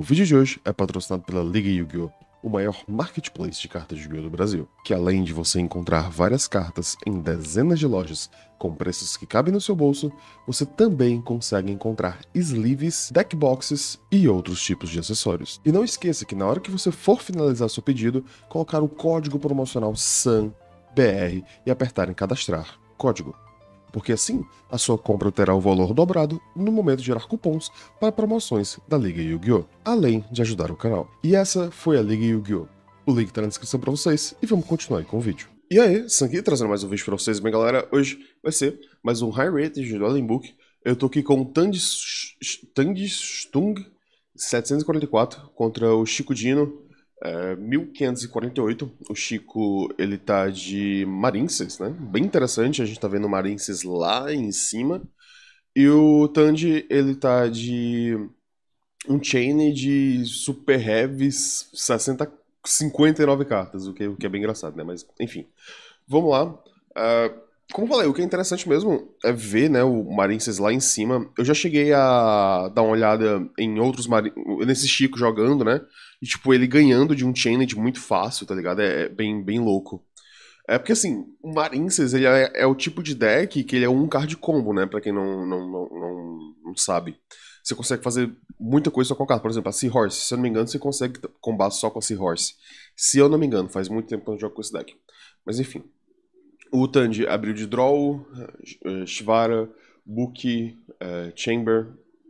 O vídeo de hoje é patrocinado pela Liga Yu-Gi-Oh! o maior marketplace de cartas de yu do Brasil, que além de você encontrar várias cartas em dezenas de lojas com preços que cabem no seu bolso, você também consegue encontrar sleeves, deck boxes e outros tipos de acessórios. E não esqueça que na hora que você for finalizar seu pedido, colocar o código promocional SANBR e apertar em cadastrar. Código porque assim a sua compra terá o valor dobrado no momento de gerar cupons para promoções da Liga Yu-Gi-Oh!, além de ajudar o canal. E essa foi a Liga Yu-Gi-Oh! O link está na descrição para vocês e vamos continuar com o vídeo. E aí, Sanki trazendo mais um vídeo para vocês. Bem, galera, hoje vai ser mais um High rate de Dueling Book. Eu tô aqui com o Tandis Tangistung 744 contra o Chico Dino 1548, é, o Chico ele tá de Marinces, né? Bem interessante, a gente tá vendo Marinces lá em cima. E o Tandy ele tá de um chain de super heavies 60 59 cartas, o que, o que é bem engraçado, né? Mas enfim. Vamos lá. Uh, como eu falei, o que é interessante mesmo é ver, né, o Marinces lá em cima. Eu já cheguei a dar uma olhada em outros Marin... nesse Chico jogando, né? E, tipo, ele ganhando de um Chained muito fácil, tá ligado? É, é bem, bem louco. É porque, assim, o Marinces, ele é, é, o tipo de deck que ele é um card combo, né? Pra quem não, não, não, não, não sabe. Você consegue fazer muita coisa só com a carta. Por exemplo, a Seahorse. Se eu não me engano, você consegue combater só com a Seahorse. Se eu não me engano, faz muito tempo que eu não jogo com esse deck. Mas, enfim. O Tandy abriu de Draw, eh, eh, Shvara, Book, uh, eh, Chamber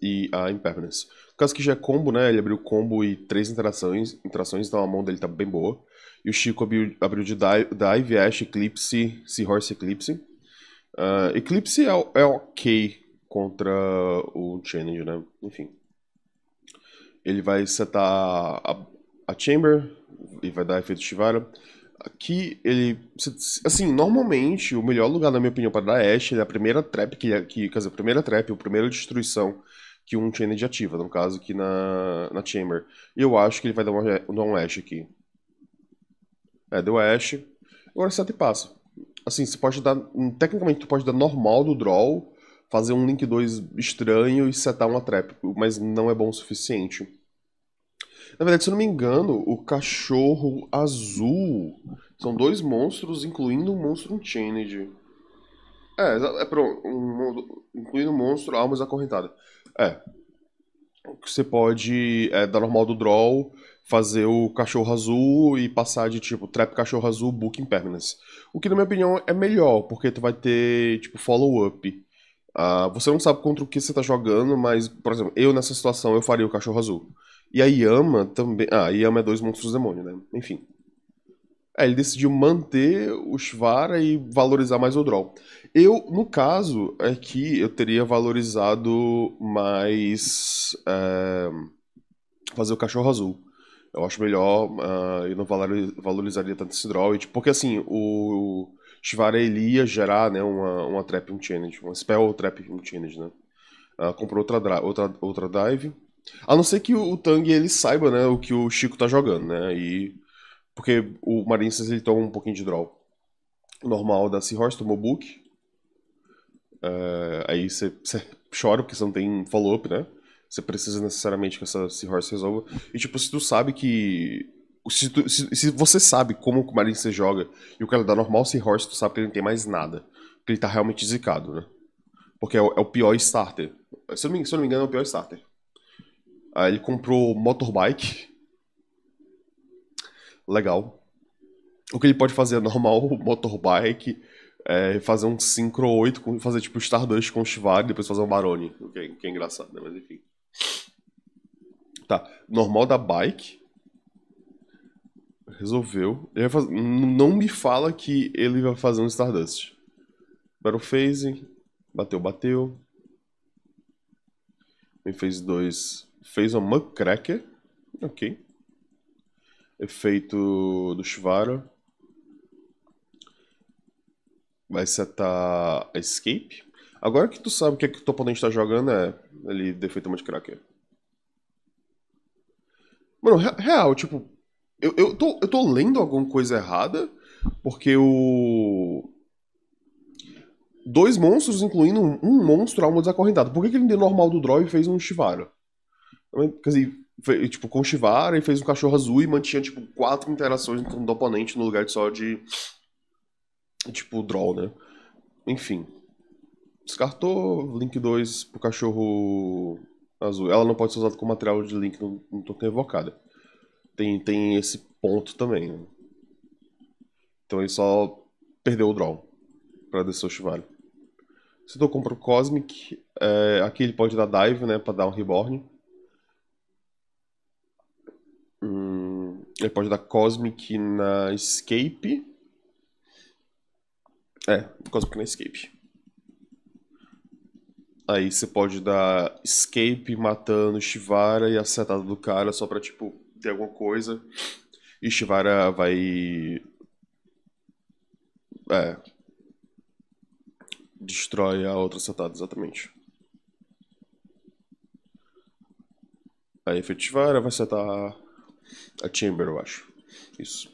e a Impermanence. No caso que já é combo, né? Ele abriu combo e três interações, interações então a mão dele tá bem boa. E o Chico abriu, abriu de Dive, Dive, Ash, Eclipse, Seahorse Eclipse. Uh, Eclipse é, é ok contra o Challenge, né? Enfim. Ele vai setar a, a Chamber e vai dar efeito Shivara que ele. Assim, normalmente, o melhor lugar, na minha opinião, para dar Ash é a primeira trap, que, é, que, quer dizer, a primeira trap, a primeira destruição que um Chained ativa, no caso aqui na, na Chamber. Eu acho que ele vai dar, uma, dar um Ash aqui. É, deu Ash. Agora sete passa. Assim, você pode dar. Tecnicamente, tu pode dar normal do draw, fazer um Link 2 estranho e setar uma trap, mas não é bom o suficiente. Na verdade, se eu não me engano, o cachorro azul são dois monstros, incluindo um monstro Unchained. É, é pronto, um, incluindo um monstro, almas acorrentada. É. Você pode, é, da normal do draw, fazer o cachorro azul e passar de tipo trap cachorro azul, book impermanence. O que, na minha opinião, é melhor, porque tu vai ter tipo follow-up. Uh, você não sabe contra o que você tá jogando, mas, por exemplo, eu nessa situação eu faria o cachorro azul. E a Yama também. Ah, a Yama é dois monstros demônio, né? Enfim. É, ele decidiu manter o Shvara e valorizar mais o Droll. Eu, no caso, é que eu teria valorizado mais. É, fazer o cachorro azul. Eu acho melhor. Uh, eu não valorizaria tanto esse Droll. Tipo, porque assim, o. Shvara ele ia gerar né, uma, uma trap, um challenge, uma spell trap, um challenge, né? Uh, comprou outra, outra, outra dive, a não ser que o, Tang ele saiba, né, o que o Chico tá jogando, né? E porque o Marincis ele toma um pouquinho de draw normal da Seahorse, tomou book. Uh, aí você chora porque você não tem follow-up, né? Você precisa necessariamente que essa Seahorse resolva. E tipo, se tu sabe que. Se, tu, se, se você sabe como o Marincis joga e o cara dá normal Seahorse, tu sabe que ele não tem mais nada. Que ele tá realmente zicado, né? Porque é o, é o pior starter. Se eu, me, se eu não me engano, é o pior starter. Aí ele comprou motorbike. Legal. O que ele pode fazer é normal, motorbike, é, fazer um synchro 8, fazer tipo Stardust com o Shivag, depois fazer um Barone. O que, é, que é engraçado, né? Mas enfim. Tá. Normal da bike. Resolveu. Não me fala que ele vai fazer um Stardust. Battle Phase. Bateu, bateu. Ele fez dois fez um Muckracker. Ok. Efeito do chivaro, Vai setar Escape. Agora que tu sabe o que, é que o teu oponente tá jogando, é. Ele defeita um Muckracker. Mano, real, tipo. Eu, eu, tô, eu tô lendo alguma coisa errada, porque o dois monstros, incluindo um, monstro alma desacorrentada. Por que, que ele deu normal do draw e fez um chivaro? Quer dizer, tipo, com chivara e fez um cachorro azul e mantinha, tipo, quatro interações em torno do oponente no lugar de só de. Tipo, draw, né? Enfim. Descartou Link 2 pro cachorro azul. Ela não pode ser usada como material de Link no, no token evocada. Tem, tem esse ponto também. Né? Então ele só perdeu o draw para descer o Shivara. Se tu compra o Cosmic, é, aqui ele pode dar dive, né, pra dar um reborn. Hum, ele pode dar Cosmic na Escape. É, Cosmic na Escape. Aí você pode dar Escape matando Shivara e acertado do cara só pra, tipo, ter alguma coisa. E Shivara vai. É. Destrói a outra acertada, exatamente. Aí Fetivara vai acertar a Chamber, eu acho. Isso.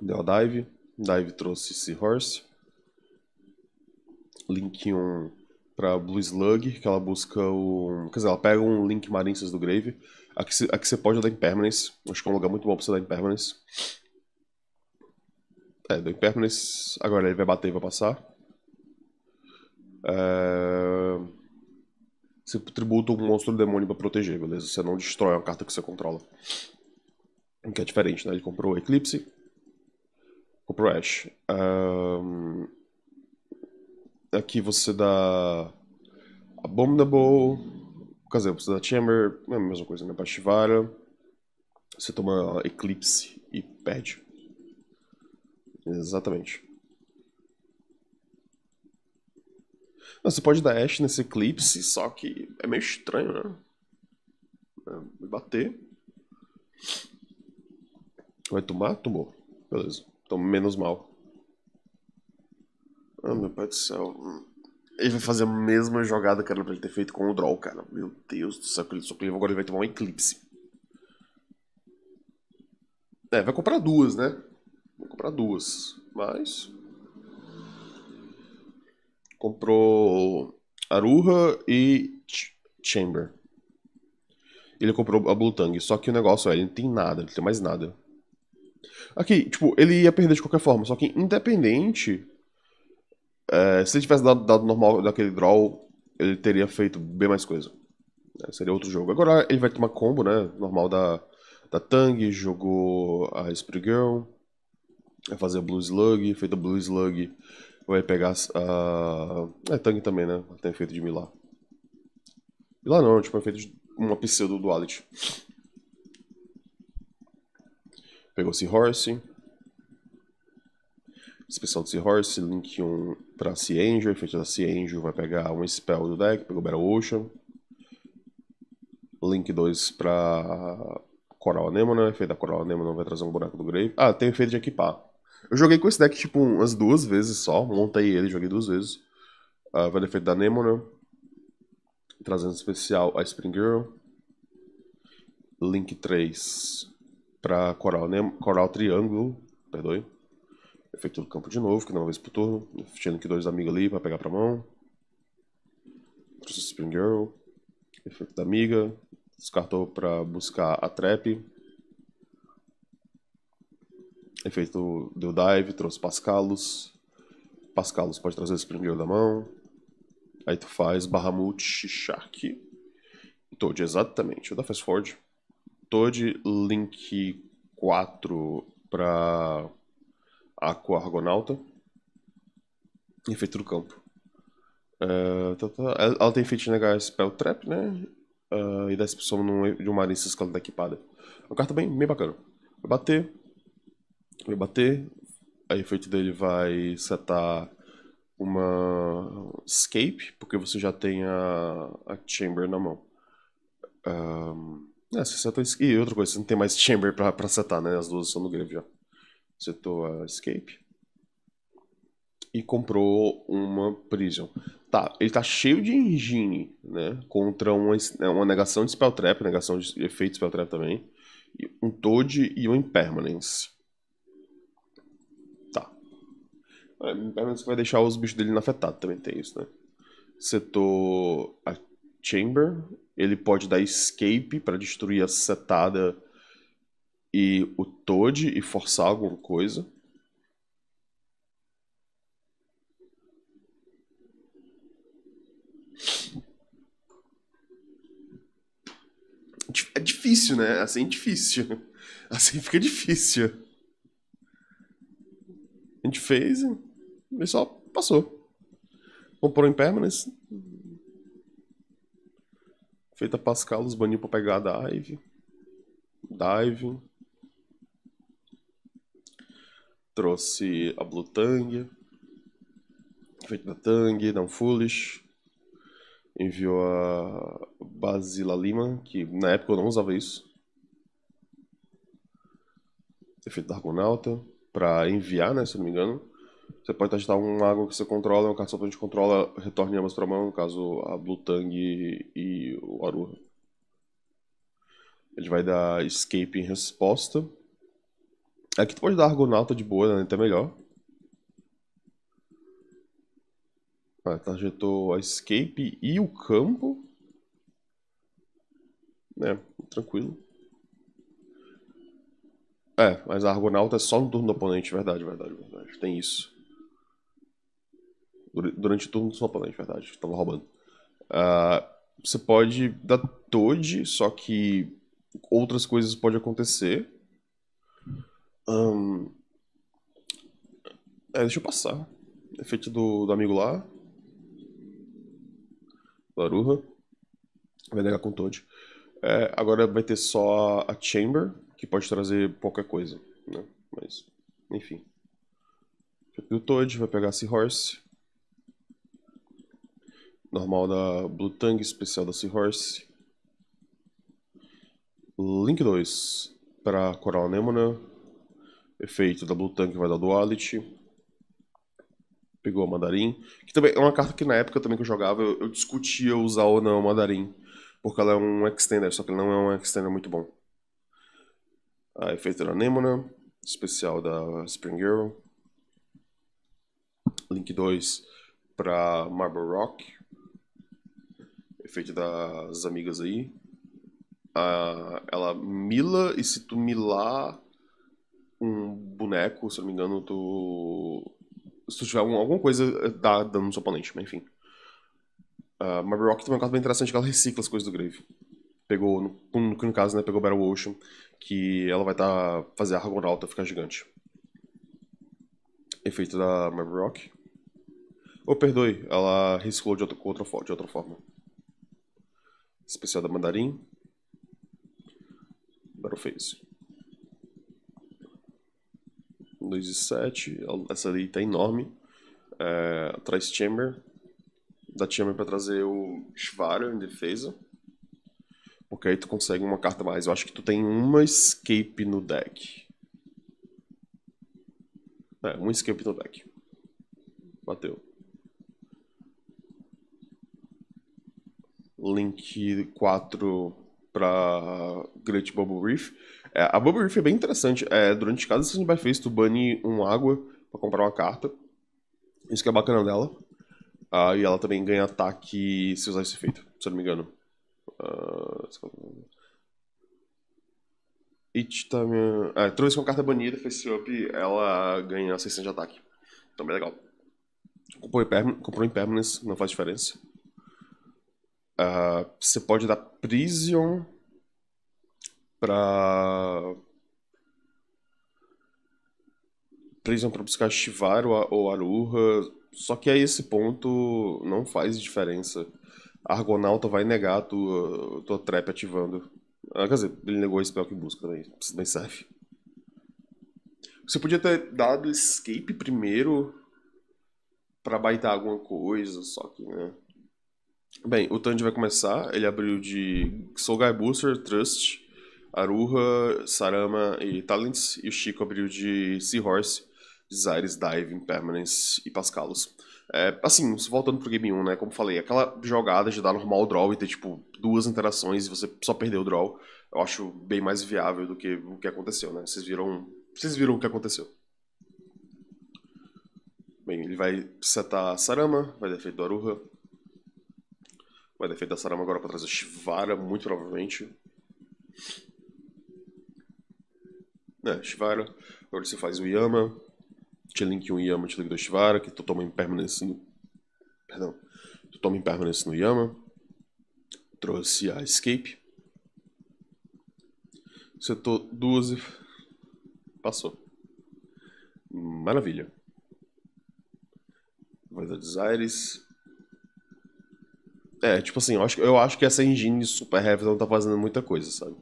Deu a dive. Dive trouxe Seahorse. Link 1 pra Blue Slug, que ela busca o. Quer dizer, ela pega um Link Marinces do Grave. A que, a que você pode dar Impermanence. Acho que é um lugar muito bom pra você dar Impermanence. É, deu Impermanence. Agora ele vai bater e vai passar. É... Você tributa um monstro demônio para proteger, beleza? Você não destrói uma carta que você controla. O que é diferente, né? Ele comprou Eclipse. Comprou Ash. Um... Aqui você dá... Abominable. Quer dizer, você dá Chamber. É a mesma coisa, né? Pastivara. Você toma Eclipse e perde. Exatamente. Você pode dar Ash nesse eclipse, só que é meio estranho, né? Me é, bater. Vai tomar? Tomou. Beleza. Tô então, menos mal. Ah, meu pai do céu. Ele vai fazer a mesma jogada que era pra ele ter feito com o Draw, cara. Meu Deus do céu, que Agora ele vai tomar um eclipse. É, vai comprar duas, né? Vou comprar duas. Mas comprou Aruha e Ch Chamber. Ele comprou a Blue Tang. só que o negócio é, ele não tem nada, ele não tem mais nada. Aqui, tipo, ele ia perder de qualquer forma, só que independente, é, se ele tivesse dado, dado normal daquele draw, ele teria feito bem mais coisa. É, seria outro jogo. Agora ele vai tomar combo, né, normal da, da Tang, jogou a Spree Girl, vai fazer a Blue Slug, feito a Blue Slug Vai pegar a... É Tang também, né? Tem efeito de Milá. Milá não, tipo, é efeito de uma pseudo duality. Pegou Seahorse. Inspeção do Seahorse, link 1 pra Sea Angel. Efeito da Sea Angel vai pegar um spell do deck, pegou Battle Ocean. Link 2 pra Coral Anemona. Né? Efeito da Coral Anemona vai trazer um buraco do Grave. Ah, tem efeito de equipar. Eu joguei com esse deck, tipo, umas duas vezes só. Montei ele, joguei duas vezes. Uh, Vale Efeito da Nemona. Né? Trazendo especial a Spring Girl. Link 3 pra Coral, Nemo Coral Triângulo. Perdoe. Efeito do campo de novo, que não é uma vez por turno. Tinha que dois amigos ali pra pegar pra mão. Trouxe Spring Girl. Efeito da amiga. Descartou pra buscar a Trap efeito deu do, dive, trouxe Pascalos. Pascalos pode trazer o Springale da mão. Aí tu faz Bahamut, Shark, Toad, exatamente. o da Fast Forward. Toad, Link 4 pra Aqua Argonauta. Efeito do campo. Uh, Ela tem de negar Spell Trap, né? Uh, e dá esse som de uma arista escalada equipada. É uma carta bem, bem bacana. Vai bater, vai bater, o efeito dele vai setar uma escape, porque você já tem a, a chamber na mão. Um, é, você setou, e outra coisa, você não tem mais chamber pra, pra setar, né? As duas são no grave já. Setou a escape. E comprou uma prison. Tá, ele tá cheio de engine, né? Contra uma, é, uma negação de spell trap, negação de efeito spell trap também. Um Toad e um Impermanence. É, pelo é menos você vai deixar os bichos dele inafetados, também tem isso, né? setou A Chamber. Ele pode dar escape para destruir a setada e o Toad e forçar alguma coisa. É difícil, né? Assim é difícil. Assim fica difícil. A gente fez. Hein? Ele só passou. Comprou em permanence. Feita Pascal, os baniu pra pegar a dive. Dive. Trouxe a Blue Tang. Feita da Tang, Down Foolish. Enviou a Basila Lima, que na época eu não usava isso. Efeito da Argonauta. Pra enviar, né, se eu não me engano. Você pode testar uma água que você controla, uma carta que você controla, retorne ambas pra mão, no caso a Blue Tang e o Aru Ele vai dar escape em resposta. Aqui é tu pode dar Argonauta de boa, né? Até melhor. Ah, targetou a escape e o campo. É, tranquilo. É, mas a Argonauta é só no turno do oponente, verdade, verdade, verdade. Tem isso durante o turno do seu oponente, verdade, estava roubando. Uh, você pode dar Toad, só que outras coisas podem acontecer. Um... É, deixa eu passar. Efeito do, do amigo lá. Laruha. Vai negar com Toad. É, agora vai ter só a Chamber, que pode trazer pouca coisa. Né? Mas, enfim. Efeito do Toad, vai pegar a Seahorse normal da Blue Tang, especial da Seahorse. Link 2 para Coral Anemona. Efeito da Blue Tang vai dar Duality. Pegou a Mandarim. Que também é uma carta que na época também que eu jogava eu, eu discutia usar ou não o Mandarim. Porque ela é um extender, só que não é um extender muito bom. A efeito da Anemona. Especial da Spring Girl. Link 2 para Marble Rock feito das amigas aí. ela mila, e se tu milar um boneco, se não me engano, tu. Se tu tiver algum alguma coisa, eh, dá dano no seu oponente, mas enfim. Uh, Marble Rock tem é uma carta bem interessante que ela recicla as coisas do Grave. Pegou, no, no, no caso, né, pegou Battle Ocean, que ela vai tá, fazer a Argonauta ficar gigante. Efeito da Marble Rock. Ou, oh, perdoe, ela reciclou de de outra forma especial da Mandarim, Battleface. 2 e 7, essa ali tá enorme. É, traz Chamber, da Chamber para trazer o Shvara em defesa. Porque aí tu consegue uma carta mais. Eu acho que tu tem uma escape no deck. É, um escape no deck. Bateu. Link 4 para Great Bubble Reef. É, a Bubble Reef é bem interessante. É, durante cada sessão de Battlefield, tu bane um água para comprar uma carta. Isso que é bacana dela. Ah, e ela também ganha ataque se usar esse efeito, se eu não me engano. Uh, It time... Ah, é, trouxe uma carta banida, face up, ela ganha 600 de ataque. então, bem legal. Comprou em, permanence, não faz diferença. Ah, você pode dar prison pra. Prison pra buscar Shivaru ou Aruha. Só que a esse ponto não faz diferença. A Argonauta vai negar a tua, tua trap ativando. Ah, quer dizer, ele negou esse spell que busca também. Isso nem serve. Você podia ter dado escape primeiro para baitar alguma coisa, só que, né? Bem, o Tandy vai começar. Ele abriu de Soul Guy Booster, Trust, Aruha, Sarama e Talents. E o Chico abriu de Seahorse, Desires, Diving, Permanence e Pascalos. É, assim, voltando pro game 1, né? Como falei, aquela jogada de dar normal draw e ter, tipo, duas interações e você só perder o draw, eu acho bem mais viável do que o que aconteceu, né? Vocês viram, vocês viram o que aconteceu. Bem, ele vai setar Sarama, vai defeito do Aruha, Vai defender Sarama agora para trazer Shivara, muito provavelmente. É, Shivara. Agora você faz o Yama. Te link um Yama, te link dois Shivara, que tu toma impermanence no. Perdão. Tu toma impermanence no Yama. Trouxe a Escape. Setor 12. Passou. Maravilha. Vai dar Desires. É, tipo assim, eu acho, eu acho que essa engine super heavy não tá fazendo muita coisa, sabe?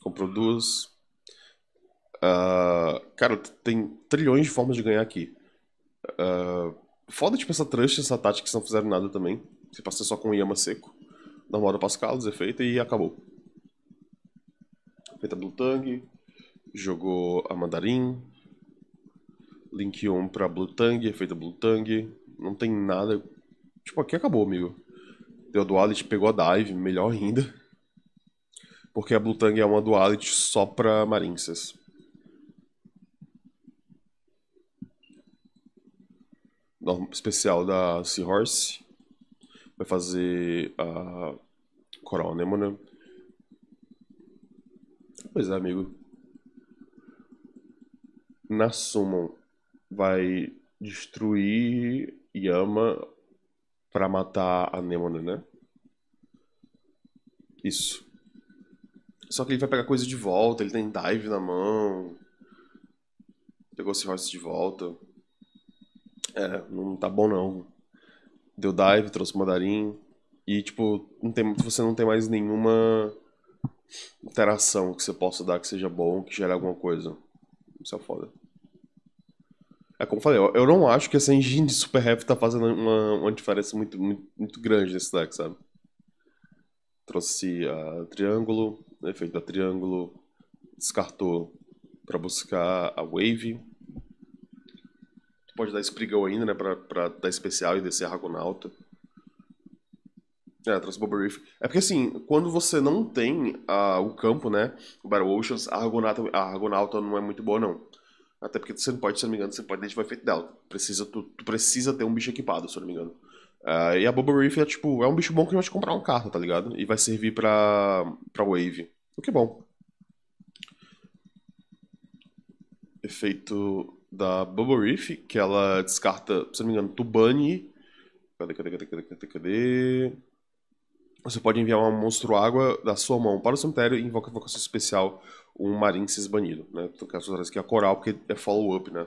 Comprou duas. Uh, cara, tem trilhões de formas de ganhar aqui. Uh, foda tipo essa trust, essa tática que não fizeram nada também. Você passa só com o Yama seco. Normal do Pascal, desefeita e acabou. Feita Blue Tang, jogou a Mandarin Link 1 pra Blue Tang, efeito Blue Tang. Não tem nada Tipo, aqui acabou, amigo. Deu duality, pegou a dive, melhor ainda. Porque a Blue Tang é uma duality só pra Marinces. especial da Seahorse. Vai fazer a Coral Anemone. Né? Pois é, amigo. Na Summon vai destruir Yama para matar a Nêmona, né? Isso. Só que ele vai pegar coisa de volta, ele tem dive na mão. Pegou horse de volta. É, não tá bom não. Deu dive, trouxe mandarim. E, tipo, não tem, você não tem mais nenhuma interação que você possa dar que seja bom, que gere alguma coisa. Isso é foda. É como eu falei, eu, eu não acho que essa engine de Super Heavy tá fazendo uma, uma diferença muito, muito, muito grande nesse deck, sabe? Trouxe a Triângulo, efeito da Triângulo, descartou para buscar a Wave. Tu pode dar Spriggle ainda, né, pra, pra dar especial e descer a Ragonauta. É, trouxe riff. É porque assim, quando você não tem uh, o campo, né? O Battle Oceans, a Argonauta, a Argonauta não é muito boa, não. Até porque você não pode, se não me engano, você pode deixar o efeito dela. Precisa, tu, tu, precisa ter um bicho equipado, se eu não me engano. Uh, e a bubble Reef é tipo, é um bicho bom que vai te comprar uma carta, tá ligado? E vai servir pra, pra Wave. O que é bom. Efeito da bubble Reef, que ela descarta, se não me engano, Tubani. Cadê, cadê, cadê, cadê, cadê, cadê? Você pode enviar um monstro água da sua mão para o cemitério e invoca invocação especial um Marincis banido, né? No caso, aqui a coral, porque é follow-up, né?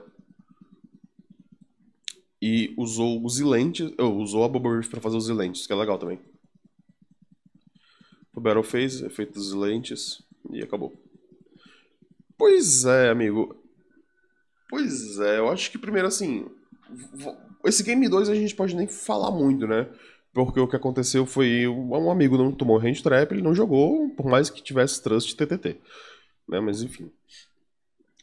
E usou os ilentes, oh, usou a Bubble Reef pra fazer os ilentes, que é legal também. O Battle fez, efeito dos ilentes, e acabou. Pois é, amigo. Pois é, eu acho que primeiro assim. Esse Game 2 a gente pode nem falar muito, né? Porque o que aconteceu foi um amigo não tomou hand trap, ele não jogou, por mais que tivesse trust TTT. Né? Mas enfim.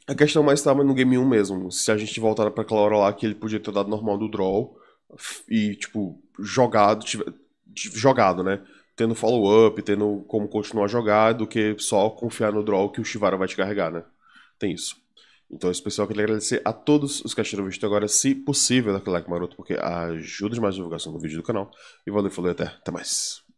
A questão mais estava no game 1 mesmo. Se a gente voltar para aquela hora lá que ele podia ter dado normal do draw e, tipo, jogado, jogado, né? Tendo follow-up, tendo como continuar a jogar, do que só confiar no draw que o Shivara vai te carregar, né? Tem isso. Então, especial pessoal, queria agradecer a todos os que acharam o vídeo até agora. Se possível, dá aquele like maroto, porque ajuda demais a divulgação do vídeo do canal. E valeu, falou e até, até mais.